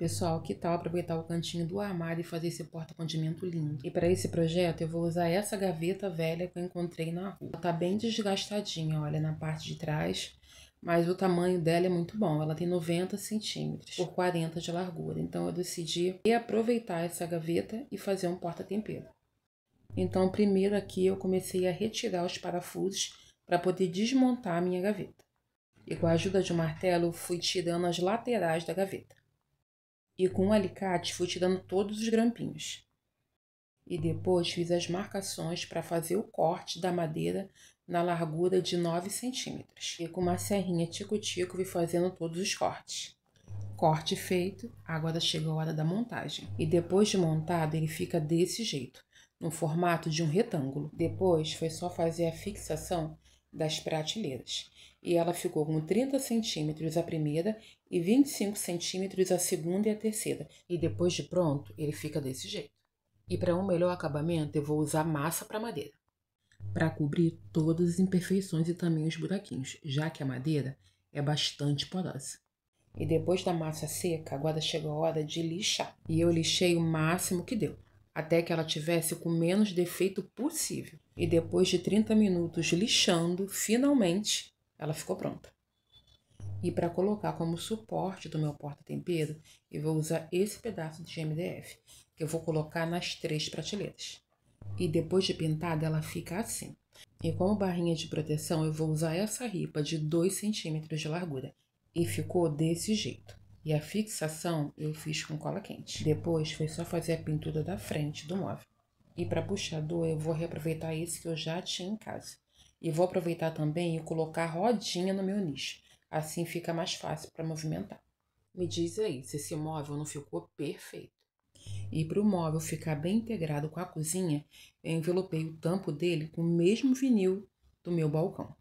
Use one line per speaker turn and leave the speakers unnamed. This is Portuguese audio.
Pessoal, que tal tá aproveitar o cantinho do armário e fazer esse porta-condimento lindo? E para esse projeto eu vou usar essa gaveta velha que eu encontrei na rua. Ela tá bem desgastadinha, olha, na parte de trás, mas o tamanho dela é muito bom. Ela tem 90 centímetros por 40 de largura, então eu decidi reaproveitar essa gaveta e fazer um porta-tempero. Então, primeiro aqui eu comecei a retirar os parafusos para poder desmontar a minha gaveta. E com a ajuda de um martelo, fui tirando as laterais da gaveta e com um alicate fui tirando todos os grampinhos. E depois fiz as marcações para fazer o corte da madeira na largura de 9 centímetros. E com uma serrinha tico-tico vi fazendo todos os cortes. Corte feito, agora chegou a hora da montagem. E depois de montado, ele fica desse jeito, no formato de um retângulo. Depois foi só fazer a fixação das prateleiras e ela ficou com 30 centímetros a primeira e 25 centímetros a segunda e a terceira. E depois de pronto, ele fica desse jeito. E para um melhor acabamento, eu vou usar massa para madeira, para cobrir todas as imperfeições e também os buraquinhos, já que a madeira é bastante porosa. E depois da massa seca, agora chegou a hora de lixar. E eu lixei o máximo que deu, até que ela tivesse com menos defeito possível. E depois de 30 minutos lixando, finalmente ela ficou pronta. E para colocar como suporte do meu porta-tempero, eu vou usar esse pedaço de MDF, que eu vou colocar nas três prateleiras. E depois de pintada, ela fica assim. E como barrinha de proteção, eu vou usar essa ripa de 2 centímetros de largura. E ficou desse jeito. E a fixação eu fiz com cola quente. Depois foi só fazer a pintura da frente do móvel. E para puxador, eu vou reaproveitar esse que eu já tinha em casa. E vou aproveitar também e colocar rodinha no meu nicho. Assim fica mais fácil para movimentar. Me diz aí se esse móvel não ficou perfeito. E para o móvel ficar bem integrado com a cozinha, eu envelopei o tampo dele com o mesmo vinil do meu balcão.